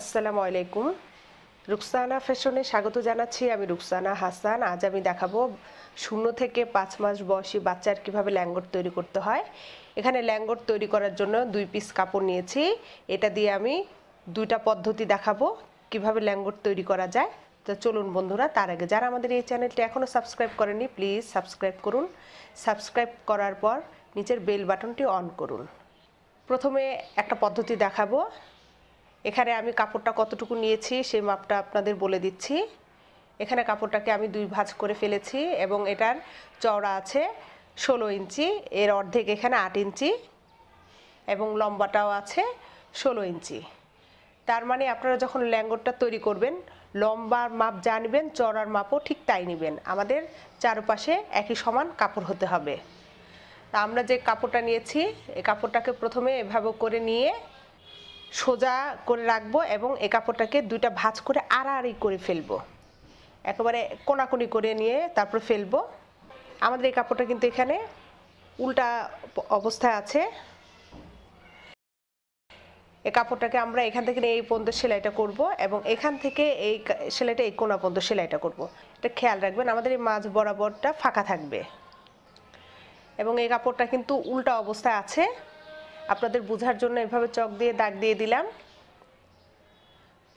আসসালামু আলাইকুম রুকসানা ফ্যাশনে স্বাগত জানাচ্ছি আমি রুকসানা হাসান আজ আমি দেখাবো শূন্য থেকে পাঁচ মাস বয়সী বাচ্চার কিভাবে ল্যাঙ্গট তৈরি করতে হয় এখানে ল্যাঙ্গট তৈরি করার জন্য দুই পিস কাপড় নিয়েছি এটা দিয়ে আমি দুইটা পদ্ধতি দেখাবো কিভাবে ল্যাঙ্গট তৈরি করা যায় তো চলুন বন্ধুরা তার আগে যারা আমাদের এই চ্যানেলটি এখনও সাবস্ক্রাইব করেনি প্লিজ সাবস্ক্রাইব করুন সাবস্ক্রাইব করার পর নিচের বেল বাটনটি অন করুন প্রথমে একটা পদ্ধতি দেখাবো এখানে আমি কাপড়টা কতটুকু নিয়েছি সেই মাপটা আপনাদের বলে দিচ্ছি এখানে কাপড়টাকে আমি দুই ভাঁজ করে ফেলেছি এবং এটার চওড়া আছে ষোলো ইঞ্চি এর অর্ধেক এখানে আট ইঞ্চি এবং লম্বাটাও আছে ষোলো ইঞ্চি তার মানে আপনারা যখন ল্যাঙ্গটটা তৈরি করবেন লম্বার মাপ যা নেবেন চড়ার মাপও ঠিক তাই নেবেন আমাদের চারপাশে একই সমান কাপড় হতে হবে তা আমরা যে কাপড়টা নিয়েছি এই কাপড়টাকে প্রথমে এভাবে করে নিয়ে সোজা করে রাখবো এবং এই কাপড়টাকে দুইটা ভাঁজ করে আড়াআড়ি করে ফেলবো একেবারে কোনাকুনি করে নিয়ে তারপর ফেলবো আমাদের এই কাপড়টা কিন্তু এখানে উল্টা অবস্থায় আছে এই কাপড়টাকে আমরা এখান থেকে এই পর্যন্ত সেলাইটা করব এবং এখান থেকে এই সেলাইটা এই কোনা পর্যন্ত সেলাইটা করব এটা খেয়াল রাখবেন আমাদের এই মাছ বরাবরটা ফাঁকা থাকবে এবং এই কাপড়টা কিন্তু উল্টা অবস্থায় আছে আপনাদের বোঝার জন্য এভাবে চক দিয়ে দাগ দিয়ে দিলাম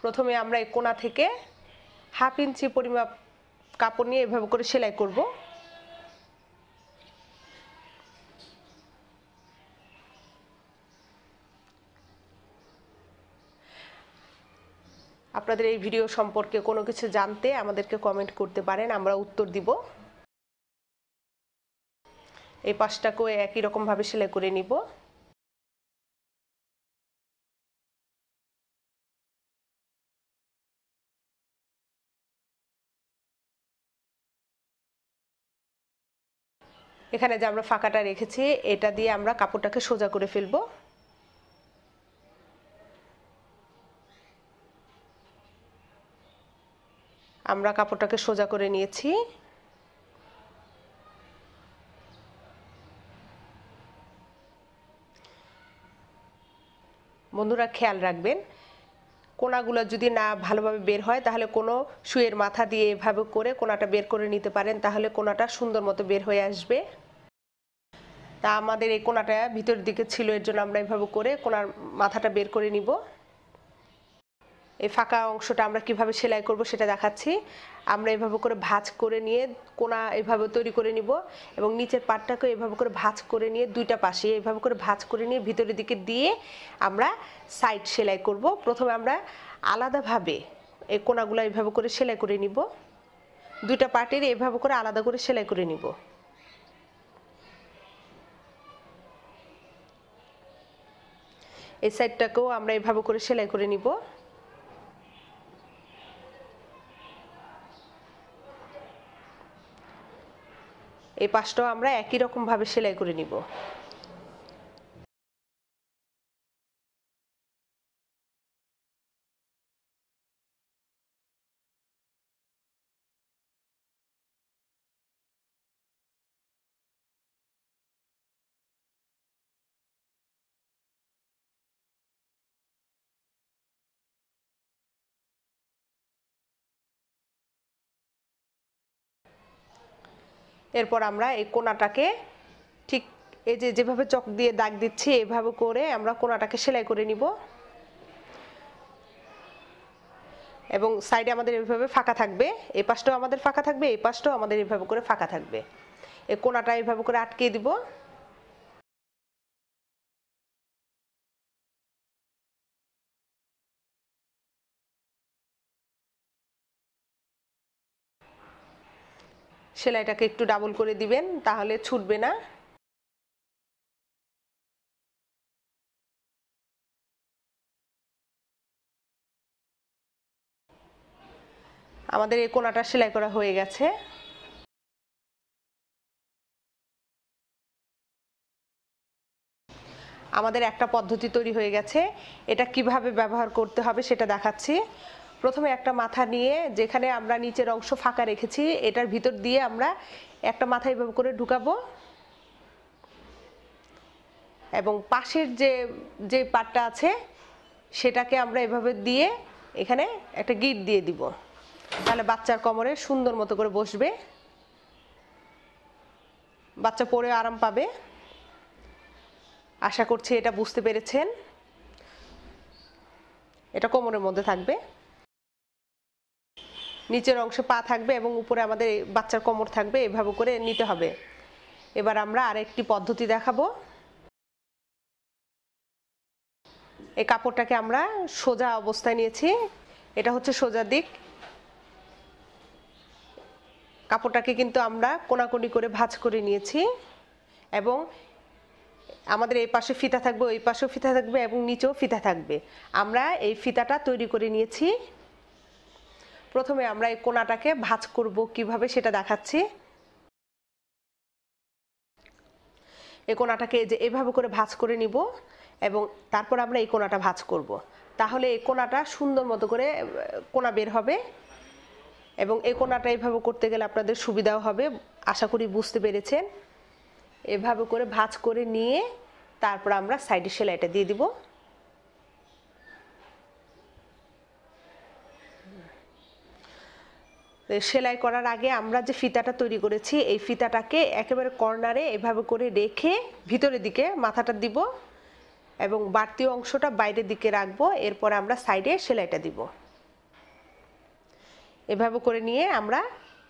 প্রথমে আমরা এই কোনা থেকে হাফ ইঞ্চি পরিমাপ কাপড় নিয়ে এভাবে করে সেলাই করব আপনাদের এই ভিডিও সম্পর্কে কোনো কিছু জানতে আমাদেরকে কমেন্ট করতে পারেন আমরা উত্তর দিব এই পাশটাকেও একই রকমভাবে সেলাই করে নিব এখানে যে আমরা ফাঁকাটা রেখেছি এটা দিয়ে আমরা কাপড়টাকে সোজা করে ফেলবো আমরা কাপড়টাকে সোজা করে নিয়েছি বন্ধুরা খেয়াল রাখবেন কোনাগুলো যদি না ভালোভাবে বের হয় তাহলে কোনো শুয়ের মাথা দিয়ে এভাবে করে কোনাটা বের করে নিতে পারেন তাহলে কোনাটা সুন্দর মতো বের হয়ে আসবে তা আমাদের এই কোনাটা ভিতরের দিকে ছিল এর জন্য আমরা এভাবে করে কোনার মাথাটা বের করে নিব এই ফাঁকা অংশটা আমরা কিভাবে সেলাই করব সেটা দেখাচ্ছি আমরা এভাবে করে ভাঁজ করে নিয়ে কোনা এভাবে তৈরি করে নিব এবং নিচের পাটটাকে এভাবে করে ভাঁজ করে নিয়ে দুইটা পাশে এভাবে করে ভাঁজ করে নিয়ে ভিতরের দিকে দিয়ে আমরা সাইড সেলাই করব প্রথমে আমরা আলাদাভাবে এই কোনাগুলো এভাবে করে সেলাই করে নিব দুইটা পাটের এভাবে করে আলাদা করে সেলাই করে নিব এই সাইডটাকেও আমরা এভাবে করে সেলাই করে নিব এই পাশটাও আমরা একই রকমভাবে সেলাই করে নিব এরপর আমরা এই কোনাটাকে ঠিক এই যে যেভাবে চক দিয়ে দাগ দিচ্ছি এভাবে করে আমরা কোনাটাকে সেলাই করে নিব এবং সাইডে আমাদের এভাবে ফাঁকা থাকবে এই পাশটাও আমাদের ফাঁকা থাকবে এই পাশটাও আমাদের এভাবে করে ফাঁকা থাকবে এই কোনাটা এভাবে করে আটকে দিব সেলাইটাকে একটু ডাবল করে দিবেন তাহলে ছুটবে না আমাদের এই কোনাটা সেলাই করা হয়ে গেছে আমাদের একটা পদ্ধতি তৈরি হয়ে গেছে এটা কিভাবে ব্যবহার করতে হবে সেটা দেখাচ্ছি প্রথমে একটা মাথা নিয়ে যেখানে আমরা নিচের অংশ ফাঁকা রেখেছি এটার ভিতর দিয়ে আমরা একটা মাথা এভাবে করে ঢুকাবো এবং পাশের যে যে পাটটা আছে সেটাকে আমরা এভাবে দিয়ে এখানে একটা গিট দিয়ে দিব তাহলে বাচ্চার কোমরে সুন্দর মতো করে বসবে বাচ্চা পরে আরাম পাবে আশা করছি এটা বুঝতে পেরেছেন এটা কোমরের মধ্যে থাকবে নিচের অংশে পা থাকবে এবং উপরে আমাদের বাচ্চার কোমর থাকবে এভাবে করে নিতে হবে এবার আমরা আরেকটি পদ্ধতি দেখাবো এই কাপড়টাকে আমরা সোজা অবস্থায় নিয়েছি এটা হচ্ছে সোজা দিক কাপড়টাকে কিন্তু আমরা কোনাকুনি করে ভাজ করে নিয়েছি এবং আমাদের এই পাশে ফিতা থাকবে ওই পাশেও ফিতা থাকবে এবং নিচেও ফিতা থাকবে আমরা এই ফিতাটা তৈরি করে নিয়েছি প্রথমে আমরা এই কোনাটাকে ভাজ করব কিভাবে সেটা দেখাচ্ছি এই কোনাটাকে যে এভাবে করে ভাজ করে নিব এবং তারপর আমরা এই কোনাটা ভাজ করব। তাহলে এই কোনাটা সুন্দর মতো করে কোনা বের হবে এবং এই কোনাটা এভাবে করতে গেলে আপনাদের সুবিধাও হবে আশা করি বুঝতে পেরেছেন এভাবে করে ভাজ করে নিয়ে তারপর আমরা সাইডে সেলাইটা দিয়ে দিব সেলাই করার আগে আমরা যে ফিতাটা তৈরি করেছি এই ফিতাটাকে একেবারে কর্নারে এভাবে করে রেখে ভিতরের দিকে মাথাটা দিব এবং বাড়তি অংশটা বাইরের দিকে রাখবো এরপর আমরা সাইডে সেলাইটা দিব এভাবে করে নিয়ে আমরা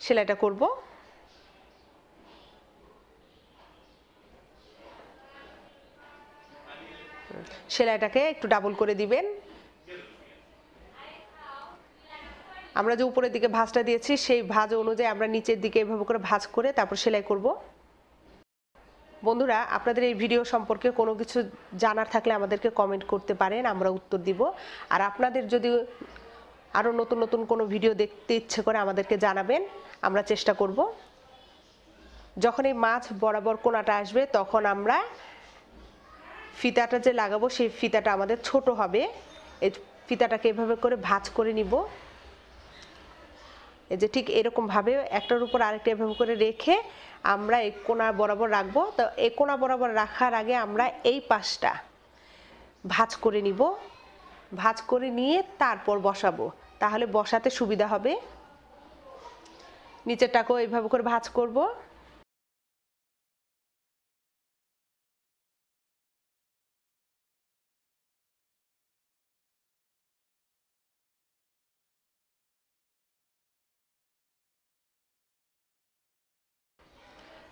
সেলাইটা করব সেলাইটাকে একটু ডাবল করে দিবেন আমরা যে উপরের দিকে ভাঁজটা দিয়েছি সেই ভাঁজ অনুযায়ী আমরা নিচের দিকে এভাবে করে ভাঁজ করে তারপর সেলাই করব বন্ধুরা আপনাদের এই ভিডিও সম্পর্কে কোনো কিছু জানার থাকলে আমাদেরকে কমেন্ট করতে পারেন আমরা উত্তর দিব আর আপনাদের যদি আরও নতুন নতুন কোনো ভিডিও দেখতে ইচ্ছে করে আমাদেরকে জানাবেন আমরা চেষ্টা করব যখন এই মাছ বরাবর কোনাটা আসবে তখন আমরা ফিতাটা যে লাগাবো সেই ফিতাটা আমাদের ছোট হবে এই ফিতাটাকে এভাবে করে ভাঁজ করে নিব এই যে ঠিক এরকমভাবে একটার উপর আরেকটা এভাবে করে রেখে আমরা এক কোনা বরাবর রাখবো তো এক কোনা বরাবর রাখার আগে আমরা এই পাশটা ভাজ করে নিব ভাজ করে নিয়ে তারপর বসাবো তাহলে বসাতে সুবিধা হবে নিচেরটাকেও এইভাবে করে ভাজ করবো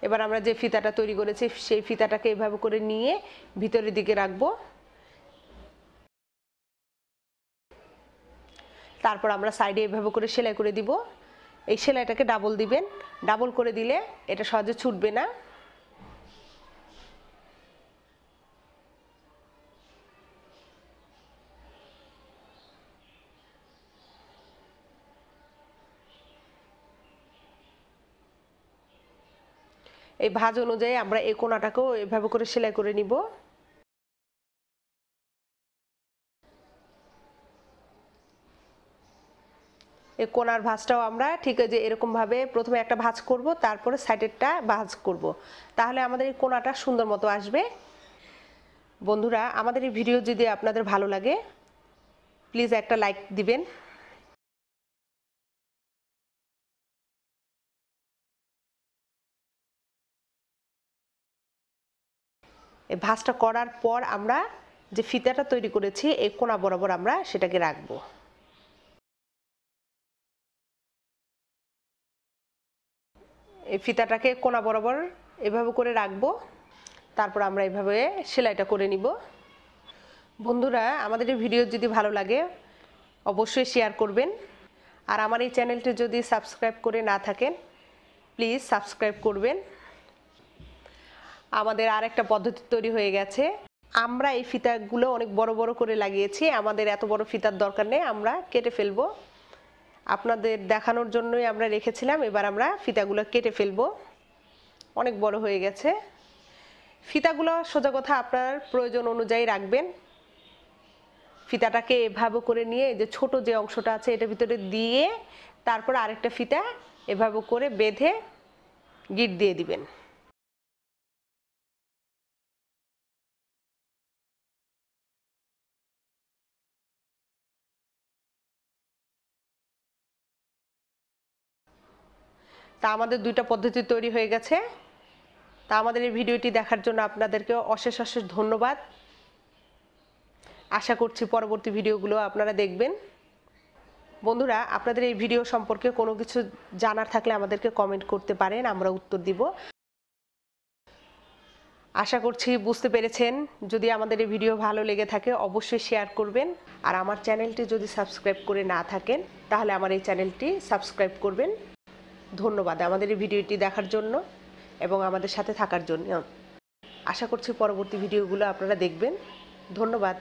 এবার আমরা যে ফিতাটা তৈরি করেছি সেই ফিতাটাকে এভাবে করে নিয়ে ভিতরের দিকে রাখবো তারপর আমরা সাইডে এভাবে করে সেলাই করে দিব এই সেলাইটাকে ডাবল দিবেন ডাবল করে দিলে এটা সহজে ছুটবে না এই ভাজ অনুযায়ী আমরা এই কোনাটাকেও এভাবে করে সেলাই করে নিব এই কোনার ভাজটাও আমরা ঠিক যে এরকমভাবে প্রথমে একটা ভাজ করব তারপরে সাইডেরটা ভাজ করব। তাহলে আমাদের এই কোনাটা সুন্দর মতো আসবে বন্ধুরা আমাদের এই ভিডিও যদি আপনাদের ভালো লাগে প্লিজ একটা লাইক দিবেন এই ভাঁজটা করার পর আমরা যে ফিতাটা তৈরি করেছি এই কোনা বরাবর আমরা সেটাকে রাখবো এই ফিতাটাকে কোনা বরাবর এভাবে করে রাখবো তারপর আমরা এভাবে সেলাইটা করে নিব বন্ধুরা আমাদের এই ভিডিও যদি ভালো লাগে অবশ্যই শেয়ার করবেন আর আমার এই চ্যানেলটি যদি সাবস্ক্রাইব করে না থাকেন প্লিজ সাবস্ক্রাইব করবেন আমাদের আর একটা পদ্ধতি তৈরি হয়ে গেছে আমরা এই ফিতাগুলো অনেক বড় বড় করে লাগিয়েছি আমাদের এত বড় ফিতার দরকার নেই আমরা কেটে ফেলবো আপনাদের দেখানোর জন্যই আমরা রেখেছিলাম এবার আমরা ফিতাগুলো কেটে ফেলব অনেক বড় হয়ে গেছে ফিতাগুলো সোজা কথা আপনার প্রয়োজন অনুযায়ী রাখবেন ফিতাটাকে এভাবে করে নিয়ে যে ছোট যে অংশটা আছে এটা ভিতরে দিয়ে তারপর আরেকটা ফিতা এভাবে করে বেঁধে গিট দিয়ে দিবেন তা আমাদের দুইটা পদ্ধতি তৈরি হয়ে গেছে তা আমাদের এই ভিডিওটি দেখার জন্য আপনাদেরকে অশেষ অশেষ ধন্যবাদ আশা করছি পরবর্তী ভিডিওগুলো আপনারা দেখবেন বন্ধুরা আপনাদের এই ভিডিও সম্পর্কে কোনো কিছু জানার থাকলে আমাদেরকে কমেন্ট করতে পারেন আমরা উত্তর দিব আশা করছি বুঝতে পেরেছেন যদি আমাদের এই ভিডিও ভালো লেগে থাকে অবশ্যই শেয়ার করবেন আর আমার চ্যানেলটি যদি সাবস্ক্রাইব করে না থাকেন তাহলে আমার এই চ্যানেলটি সাবস্ক্রাইব করবেন ধন্যবাদ আমাদের এই ভিডিওটি দেখার জন্য এবং আমাদের সাথে থাকার জন্য আশা করছি পরবর্তী ভিডিওগুলো আপনারা দেখবেন ধন্যবাদ